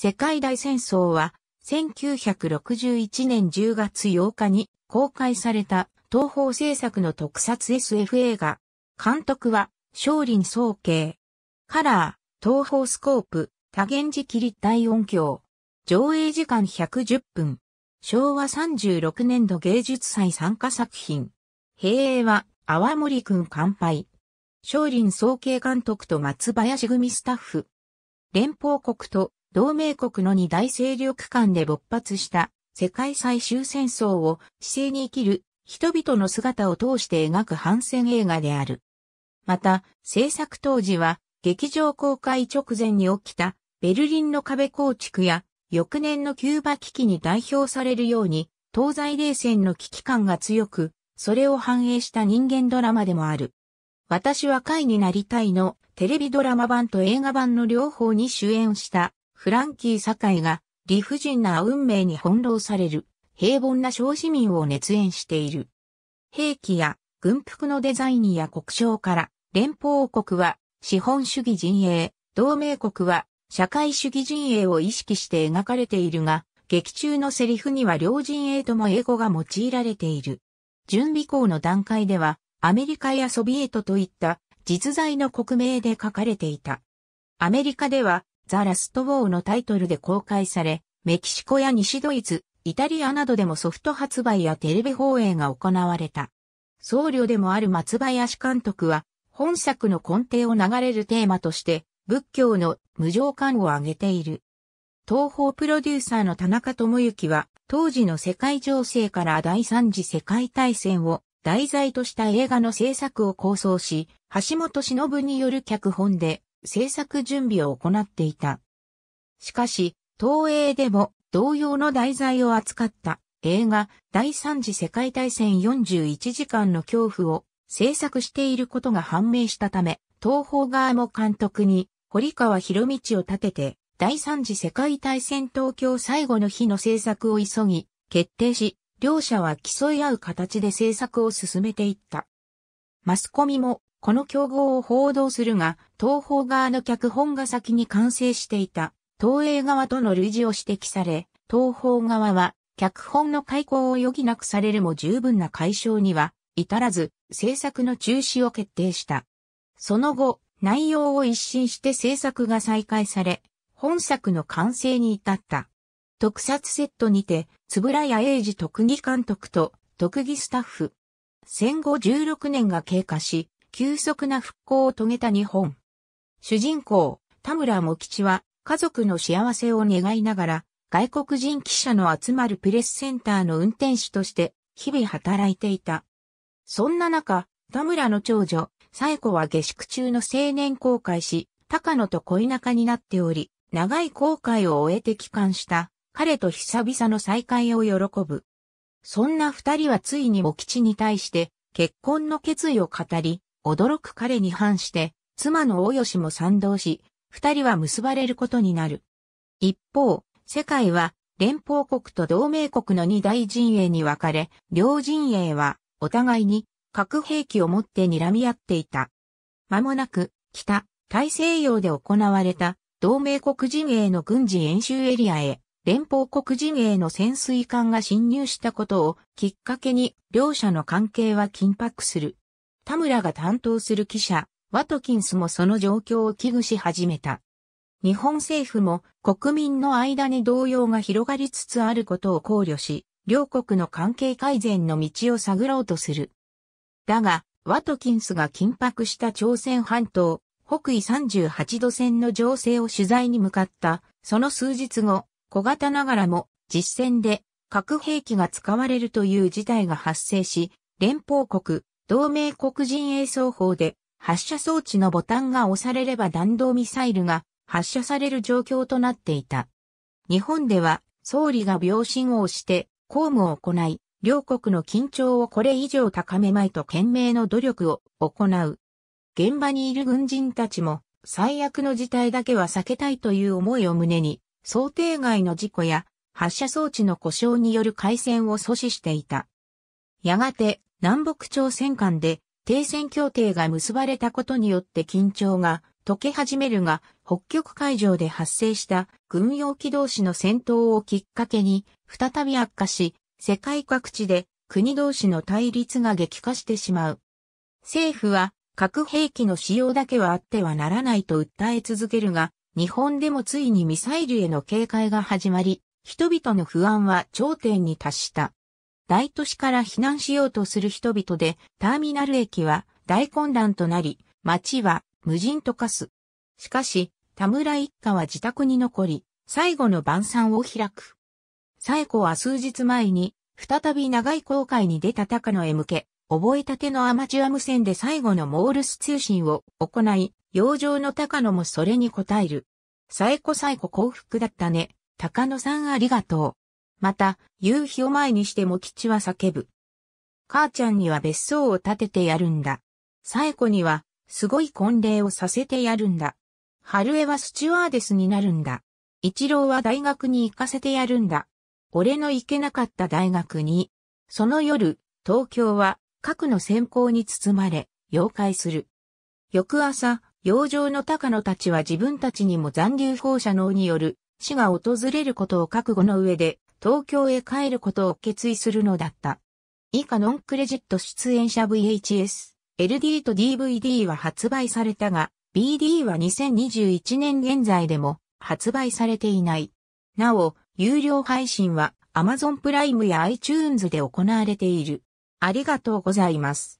世界大戦争は、1961年10月8日に公開された東方制作の特撮 SF 映画。監督は、少林総慶。カラー、東方スコープ、多元磁気立体音響。上映時間110分。昭和36年度芸術祭参加作品。平映は、泡森くん乾杯。少林総慶監督と松林組スタッフ。連邦国と同盟国の二大勢力間で勃発した世界最終戦争を姿勢に生きる人々の姿を通して描く反戦映画である。また、制作当時は劇場公開直前に起きたベルリンの壁構築や翌年のキューバ危機に代表されるように東西冷戦の危機感が強く、それを反映した人間ドラマでもある。私は会になりたいのテレビドラマ版と映画版の両方に主演したフランキー堺が理不尽な運命に翻弄される平凡な小市民を熱演している。兵器や軍服のデザインや国章から連邦王国は資本主義陣営、同盟国は社会主義陣営を意識して描かれているが、劇中のセリフには両陣営とも英語が用いられている。準備校の段階では、アメリカやソビエトといった実在の国名で書かれていた。アメリカでは、ザ・ラスト・ウォーのタイトルで公開され、メキシコや西ドイツ、イタリアなどでもソフト発売やテレビ放映が行われた。僧侶でもある松林監督は、本作の根底を流れるテーマとして、仏教の無常感を挙げている。東方プロデューサーの田中智之は、当時の世界情勢から第三次世界大戦を題材とした映画の制作を構想し、橋本忍による脚本で制作準備を行っていた。しかし、東映でも同様の題材を扱った映画第三次世界大戦41時間の恐怖を制作していることが判明したため、東方側も監督に堀川博道を立てて第三次世界大戦東京最後の日の制作を急ぎ決定し、両者は競い合う形で制作を進めていった。マスコミもこの競合を報道するが、東方側の脚本が先に完成していた、東映側との類似を指摘され、東方側は、脚本の開講を余儀なくされるも十分な解消には、至らず、制作の中止を決定した。その後、内容を一新して制作が再開され、本作の完成に至った。特撮セットにて、つぶらや英二特技監督と特技スタッフ。戦後16年が経過し、急速な復興を遂げた日本。主人公、田村茂吉は、家族の幸せを願いながら、外国人記者の集まるプレスセンターの運転手として、日々働いていた。そんな中、田村の長女、エ子は下宿中の青年公開し、高野と恋仲になっており、長い航海を終えて帰還した彼と久々の再会を喜ぶ。そんな二人はついに茂吉に対して結婚の決意を語り、驚く彼に反して、妻の大吉も賛同し、二人は結ばれることになる。一方、世界は連邦国と同盟国の二大陣営に分かれ、両陣営はお互いに核兵器を持って睨み合っていた。間もなく、北、大西洋で行われた同盟国陣営の軍事演習エリアへ、連邦国陣営の潜水艦が侵入したことをきっかけに両者の関係は緊迫する。田村が担当する記者、ワトキンスもその状況を危惧し始めた。日本政府も国民の間に動揺が広がりつつあることを考慮し、両国の関係改善の道を探ろうとする。だが、ワトキンスが緊迫した朝鮮半島、北緯38度線の情勢を取材に向かった、その数日後、小型ながらも実戦で核兵器が使われるという事態が発生し、連邦国同盟国人映像法で発射装置のボタンが押されれば弾道ミサイルが発射される状況となっていた。日本では総理が秒針を押して公務を行い、両国の緊張をこれ以上高めまいと懸命の努力を行う。現場にいる軍人たちも最悪の事態だけは避けたいという思いを胸に、想定外の事故や発射装置の故障による回線を阻止していた。やがて南北朝鮮間で停戦協定が結ばれたことによって緊張が溶け始めるが、北極海上で発生した軍用機同士の戦闘をきっかけに再び悪化し、世界各地で国同士の対立が激化してしまう。政府は核兵器の使用だけはあってはならないと訴え続けるが、日本でもついにミサイルへの警戒が始まり、人々の不安は頂点に達した。大都市から避難しようとする人々で、ターミナル駅は大混乱となり、街は無人と化す。しかし、田村一家は自宅に残り、最後の晩餐を開く。最後は数日前に、再び長い航海に出た高野へ向け、覚えたてのアマチュア無線で最後のモールス通信を行い、洋上の高野もそれに応える。最古最古幸福だったね。高野さんありがとう。また、夕日を前にしても吉は叫ぶ。母ちゃんには別荘を建ててやるんだ。エ子には、すごい婚礼をさせてやるんだ。春江はスチュワーデスになるんだ。一郎は大学に行かせてやるんだ。俺の行けなかった大学に。その夜、東京は、核の先行に包まれ、妖怪する。翌朝、洋上の高野たちは自分たちにも残留放射能による死が訪れることを覚悟の上で、東京へ帰ることを決意するのだった。以下ノンクレジット出演者 VHS、LD と DVD は発売されたが、BD は2021年現在でも発売されていない。なお、有料配信は Amazon プライムや iTunes で行われている。ありがとうございます。